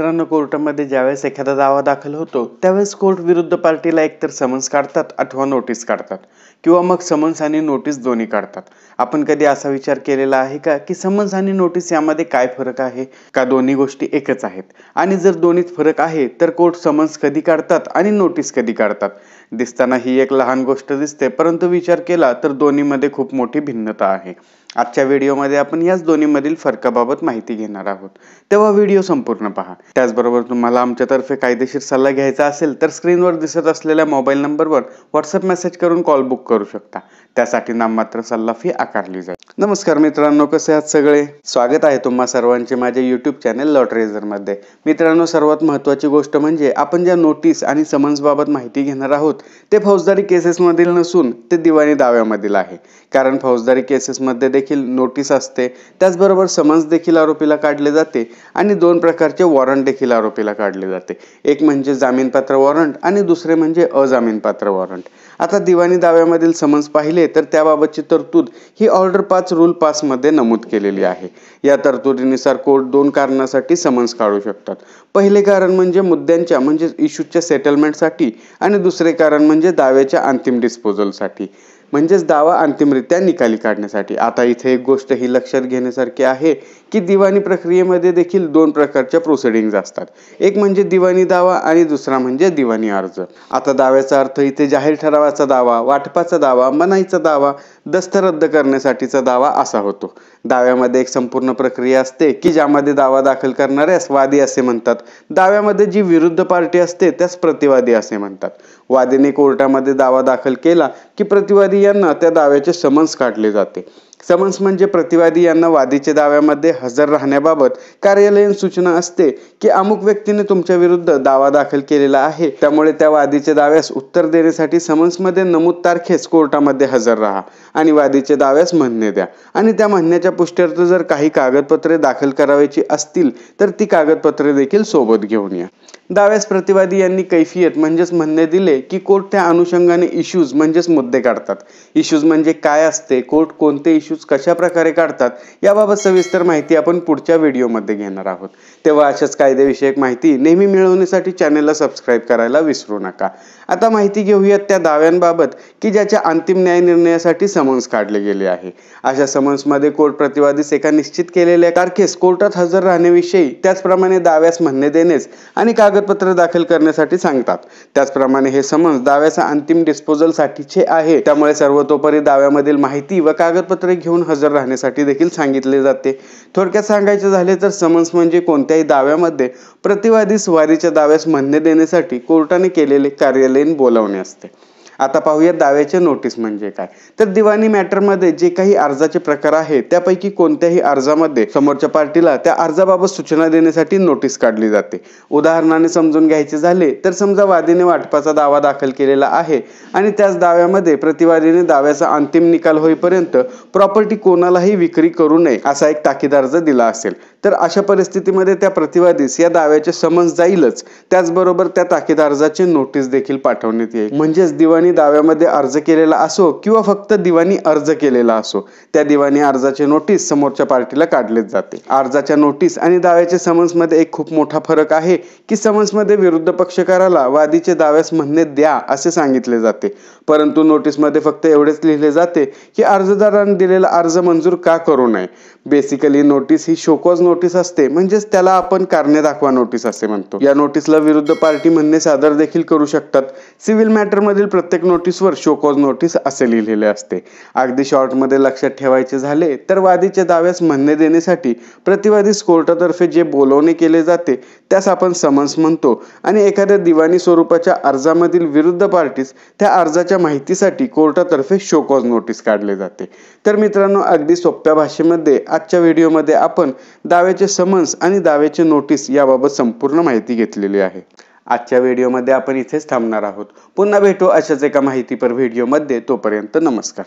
मित्रांनो कोर्टामध्ये ज्यावेळेस एखादा दावा दाखल होतो त्यावेळेस कोर्ट विरुद्ध पार्टीला एकतर समन्स काढतात अथवा नोटीस काढतात किंवा मग समन्स आणि नोटीस दोन्ही काढतात आपण कधी असा विचार केलेला आहे का की समन्स आणि नोटीस यामध्ये काय फरक आहे का दोन्ही गोष्टी एकच आहेत आणि जर दोन्हीत फरक आहे तर कोर्ट समन्स कधी काढतात आणि नोटीस कधी काढतात दिसताना ही एक लहान गोष्ट दिसते परंतु विचार केला तर दोन्हीमध्ये खूप मोठी भिन्नता आहे आजच्या व्हिडिओमध्ये आपण याच दोन्हीमधील फरकाबाबत माहिती घेणार आहोत तेव्हा व्हिडिओ संपूर्ण पहा त्याचबरोबर तुम्हाला आमच्यातर्फे कायदेशीर सल्ला घ्यायचा असेल तर स्क्रीनवर दिसत असलेल्या मोबाईल नंबरवर व्हॉट्सअप मेसेज करून कॉल बुक करू शकता त्यासाठी नाममात्र सल्ला फी आकारली जाईल नमस्कार मित्रांनो कसे आहात सगळे स्वागत आहे तुम्हा सर्वांचे माझ्या युट्यूब चॅनल लॉटरेझरमध्ये मित्रांनो सर्वात महत्त्वाची गोष्ट म्हणजे आपण ज्या नोटीस आणि समन्स बाबत माहिती घेणार आहोत ते फौजदारी केसेसमधील नसून ते दिवाणी दाव्यामधील आहे कारण फौजदारी केसेसमध्ये देखील नोटीस असते त्याचबरोबर समन्स देखील आरोपीला काढले जाते आणि दोन प्रकारचे वॉरंट देखील आरोपीला काढले जाते एक म्हणजे जामीनपात्र वॉरंट आणि दुसरे म्हणजे अजामीनपात्र वॉरंट आता दिवाणी दाव्यामधील समन्स पाहिले तर त्याबाबतची तरतूद ही ऑर्डर पाच रूल पाचमध्ये नमूद केलेली आहे या तरतुदीनुसार कोर्ट दोन कारणासाठी समन्स काढू शकतात पहिले कारण म्हणजे मुद्द्यांच्या म्हणजे इश्यूच्या सेटलमेंटसाठी आणि दुसरे कारण म्हणजे दाव्याच्या अंतिम डिस्पोजलसाठी म्हणजेच दावा अंतिमरित्या निकाली काढण्यासाठी आता इथे एक गोष्ट ही लक्षात घेण्यासारखी आहे की दिवाणी प्रक्रियेमध्ये देखील दोन प्रकारच्या प्रोसिडिंग असतात एक म्हणजे दिवाणी दावा आणि दुसरा म्हणजे दिवाणी अर्ज आता दाव्याचा अर्थ इथे जाहीर ठरावाचा दावा वाटपाचा दावा मनाईचा दावा दस्त रद्द करण्यासाठीचा दावा असा होतो दाव्यामध्ये एक संपूर्ण प्रक्रिया असते की ज्यामध्ये दावा दाखल करणाऱ्यास वादी असे म्हणतात दाव्यामध्ये जी विरुद्ध पार्टी असते त्यास प्रतिवादी असे म्हणतात वादीने कोर्टामध्ये दावा दाखल केला की प्रतिवादी यांना त्या दाव्याचे समन्स काढले जाते समन्स म्हणजे प्रतिवादी यांना वादीच्या दाव्यामध्ये हजर राहण्याबाबत कार्यालयीन सूचना असते की अमुक व्यक्तीने तुमच्या विरुद्ध दावा दाखल केलेला आहे त्यामुळे त्या वादीच्या दाव्यास उत्तर देण्यासाठी मध्ये नमूद तारखेस कोर्टामध्ये हजर राहा आणि वादीच्या दाव्यास म्हणणे द्या आणि त्या म्हणण्याच्या पुष्ट्यार्थ जर काही कागदपत्रे दाखल करावायची असतील तर ती कागदपत्रे देखील सोबत घेऊन या दाव्यास प्रतिवादी यांनी कैफियत म्हणजेच म्हणणे दिले की कोर्ट त्या अनुषंगाने इश्यूज म्हणजेच मुद्दे काढतात इश्यूज म्हणजे काय असते कोर्ट कोणते इश्यू इश्यूज कशा प्रकारे काढतात याबाबत सविस्तर माहिती आपण पुढच्या व्हिडिओमध्ये घेणार आहोत तेव्हा अशाच कायदेविषयक माहिती नेहमी मिळवण्यासाठी चॅनेलला सबस्क्राईब करायला विसरू नका आता माहिती घेऊयात त्या दाव्यांबाबत की ज्याच्या अंतिम न्याय निर्णयासाठी समन्स काढले गेले आहे अशा समन्समध्ये कोर्ट प्रतिवादीस एका निश्चित केलेल्या तारखेस कोर्टात हजर राहण्याविषयी त्याचप्रमाणे दाव्यास म्हणणे देण्यास आणि कागदपत्र दाखल करण्यासाठी सांगतात त्याचप्रमाणे हे समन्स दाव्याचा अंतिम डिस्पोजलसाठीचे आहे त्यामुळे सर्वतोपरी दाव्यामधील माहिती व कागदपत्रे घेऊन हजर राहण्यासाठी देखील सांगितले जाते थोडक्यात सांगायचे झाले तर समन्स म्हणजे कोणत्याही दाव्यामध्ये प्रतिवादी स्वारीच्या दाव्यास म्हणणे देण्यासाठी कोर्टाने केलेले कार्यालयीन बोलावणे असते आता पाहूया दाव्याचे नोटीस म्हणजे काय तर दिवाणी मॅटरमध्ये जे काही अर्जाचे प्रकार आहेत त्यापैकी कोणत्याही अर्जामध्ये समोरच्या पार्टीला त्या अर्जाबाबत सूचना देण्यासाठी नोटीस काढली जाते उदाहरणाने समजून घ्यायचे झाले तर समजा वादीने वाटपाचा दावा दाखल केलेला आहे आणि त्याच दाव्यामध्ये प्रतिवादीने दाव्याचा अंतिम निकाल होईपर्यंत प्रॉपर्टी कोणालाही विक्री करू नये असा एक ताकीद अर्ज दिला असेल तर अशा परिस्थितीमध्ये त्या प्रतिवादीस या दाव्याचे समन्स जाईलच त्याचबरोबर त्या ताकीद अर्जाची नोटीस देखील पाठवण्यात येईल म्हणजेच दिवाणी दिवाणी दाव्यामध्ये अर्ज केलेला असो किंवा फक्त दिवाणी अर्ज केलेला असो त्या दिवाणी अर्जाचे नोटीस समोरच्या पार्टीला काढले जाते अर्जाच्या नोटीस आणि समन्स समन्समध्ये एक खूप मोठा फरक आहे की समन्समध्ये विरुद्ध पक्षकाराला वादीचे दाव्यास म्हणणे द्या असे सांगितले जाते परंतु नोटीसमध्ये फक्त एवढेच लिहिले जाते की अर्जदाराने दिलेला अर्ज मंजूर का करू नये बेसिकली नोटीस ही शोकॉज नोटीस असते म्हणजेच त्याला आपण कारणे दाखवा नोटीस असे म्हणतो या नोटीसला विरुद्ध पार्टी म्हणणे सादर देखील करू शकतात सिव्हिल मॅटरमधील प्रत्येक प्रत्येक नोटीसवर शोकॉज नोटीस असे लिहिलेले असते अगदी शॉर्ट मध्ये लक्षात ठेवायचे झाले तर वादीच्या दाव्यास म्हणणे देण्यासाठी प्रतिवादीस कोर्टातर्फे जे बोलवणे केले जाते त्यास आपण समन्स म्हणतो आणि एखाद्या दिवाणी स्वरूपाच्या अर्जामधील विरुद्ध पार्टीस त्या अर्जाच्या माहितीसाठी कोर्टातर्फे शोकॉज नोटीस काढले जाते तर मित्रांनो अगदी सोप्या भाषेमध्ये आजच्या व्हिडिओमध्ये आपण दाव्याचे समन्स आणि दाव्याचे नोटीस याबाबत संपूर्ण माहिती घेतलेली आहे आजच्या व्हिडिओमध्ये आपण इथेच थांबणार आहोत पुन्हा भेटू अशाच एका माहितीपर व्हिडिओमध्ये तोपर्यंत नमस्कार